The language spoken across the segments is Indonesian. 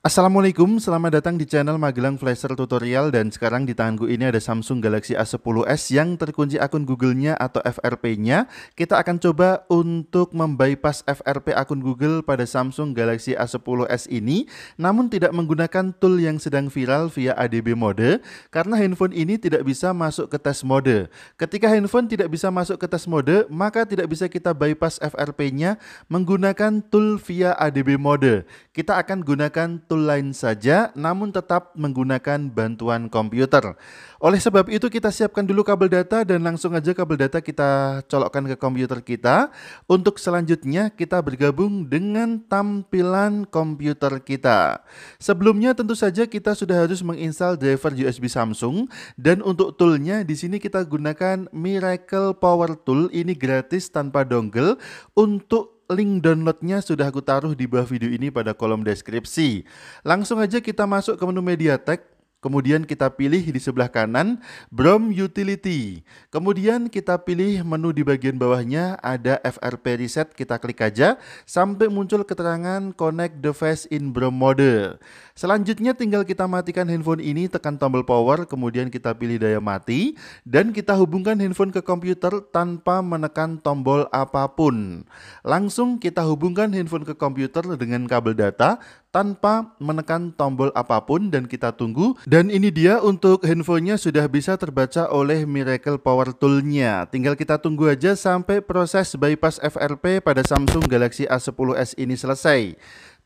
Assalamualaikum, selamat datang di channel Magelang Flasher Tutorial dan sekarang di tanganku ini ada Samsung Galaxy A10s yang terkunci akun Google-nya atau FRP-nya. Kita akan coba untuk membypass FRP akun Google pada Samsung Galaxy A10s ini, namun tidak menggunakan tool yang sedang viral via ADB mode, karena handphone ini tidak bisa masuk ke tes mode. Ketika handphone tidak bisa masuk ke tes mode, maka tidak bisa kita bypass FRP-nya menggunakan tool via ADB mode. Kita akan gunakan tool lain saja namun tetap menggunakan bantuan komputer. Oleh sebab itu kita siapkan dulu kabel data dan langsung aja kabel data kita colokkan ke komputer kita. Untuk selanjutnya kita bergabung dengan tampilan komputer kita. Sebelumnya tentu saja kita sudah harus menginstal driver USB Samsung dan untuk toolnya di sini kita gunakan Miracle Power Tool ini gratis tanpa dongle untuk Link downloadnya sudah aku taruh di bawah video ini pada kolom deskripsi. Langsung aja kita masuk ke menu Mediatek Kemudian kita pilih di sebelah kanan Brom Utility. Kemudian kita pilih menu di bagian bawahnya ada FRP Reset, kita klik aja sampai muncul keterangan Connect Device in Brom Mode. Selanjutnya tinggal kita matikan handphone ini, tekan tombol power, kemudian kita pilih daya mati dan kita hubungkan handphone ke komputer tanpa menekan tombol apapun. Langsung kita hubungkan handphone ke komputer dengan kabel data tanpa menekan tombol apapun dan kita tunggu. Dan ini dia untuk handphonenya sudah bisa terbaca oleh Miracle Power Tool-nya. Tinggal kita tunggu aja sampai proses bypass FRP pada Samsung Galaxy A10s ini selesai.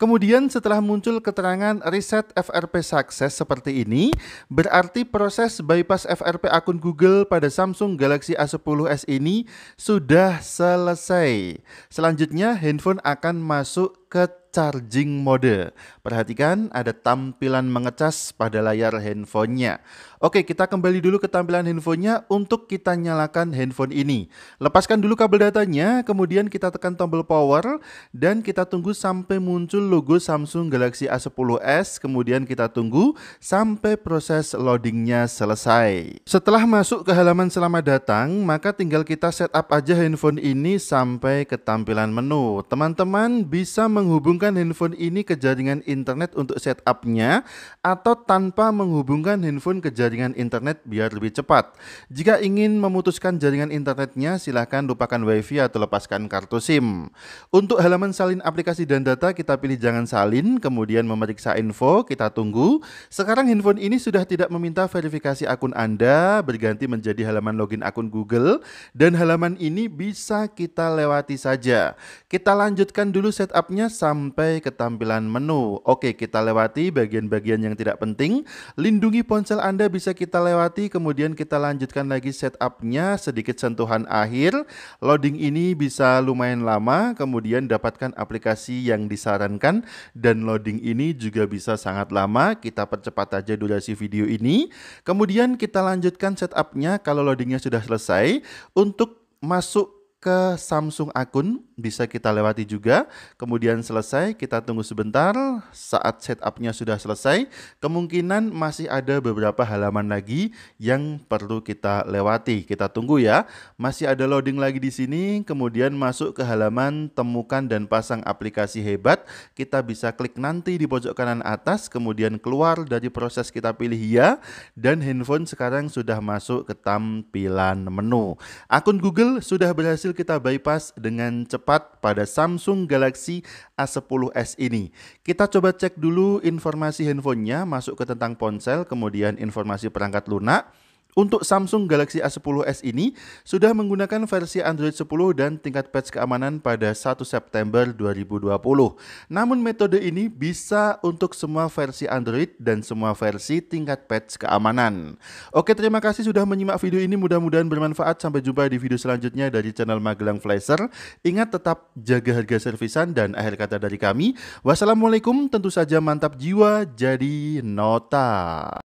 Kemudian setelah muncul keterangan reset FRP sukses seperti ini, berarti proses bypass FRP akun Google pada Samsung Galaxy A10s ini sudah selesai. Selanjutnya handphone akan masuk ke charging mode. Perhatikan ada tampilan mengecas pada layar handphonenya. Oke, kita kembali dulu ke tampilan handphonenya untuk kita nyalakan handphone ini. Lepaskan dulu kabel datanya, kemudian kita tekan tombol power dan kita tunggu sampai muncul logo Samsung Galaxy A10s, kemudian kita tunggu sampai proses loadingnya selesai. Setelah masuk ke halaman selamat datang, maka tinggal kita setup aja handphone ini sampai ke tampilan menu. Teman-teman bisa menghubungkan handphone ini ke jaringan internet untuk setupnya atau tanpa menghubungkan handphone ke jaringan internet biar lebih cepat. Jika ingin memutuskan jaringan internetnya, silahkan lupakan wifi atau lepaskan kartu SIM. Untuk halaman salin aplikasi dan data, kita pilih Jangan Salin, kemudian memeriksa info, kita tunggu. Sekarang handphone ini sudah tidak meminta verifikasi akun Anda, berganti menjadi halaman login akun Google, dan halaman ini bisa kita lewati saja. Kita lanjutkan dulu setupnya sampai ke tampilan menu. Oke, kita lewati bagian-bagian yang tidak penting. Lindungi ponsel Anda bisa kita lewati, kemudian kita lanjutkan lagi setupnya, sedikit sentuhan akhir. Loading ini bisa lumayan lama, kemudian dapatkan aplikasi yang disarankan menyenangkan dan loading ini juga bisa sangat lama. Kita percepat aja durasi video ini. Kemudian kita lanjutkan setupnya kalau loadingnya sudah selesai untuk masuk ke Samsung Akun bisa kita lewati juga. Kemudian selesai, kita tunggu sebentar. Saat setupnya sudah selesai, kemungkinan masih ada beberapa halaman lagi yang perlu kita lewati. Kita tunggu ya. Masih ada loading lagi di sini, kemudian masuk ke halaman temukan dan pasang aplikasi hebat. Kita bisa klik nanti di pojok kanan atas, kemudian keluar dari proses kita pilih ya. Dan handphone sekarang sudah masuk ke tampilan menu. Akun Google sudah berhasil kita bypass dengan cepat pada Samsung Galaxy A10s ini. Kita coba cek dulu informasi handphonenya, masuk ke tentang ponsel, kemudian informasi perangkat lunak. Untuk Samsung Galaxy A10s ini sudah menggunakan versi Android 10 dan tingkat patch keamanan pada 1 September 2020. Namun metode ini bisa untuk semua versi Android dan semua versi tingkat patch keamanan. Oke, terima kasih sudah menyimak video ini. Mudah-mudahan bermanfaat. Sampai jumpa di video selanjutnya dari channel Magelang Flasher. Ingat tetap jaga harga servisan dan akhir kata dari kami. Wassalamualaikum, tentu saja mantap jiwa jadi nota.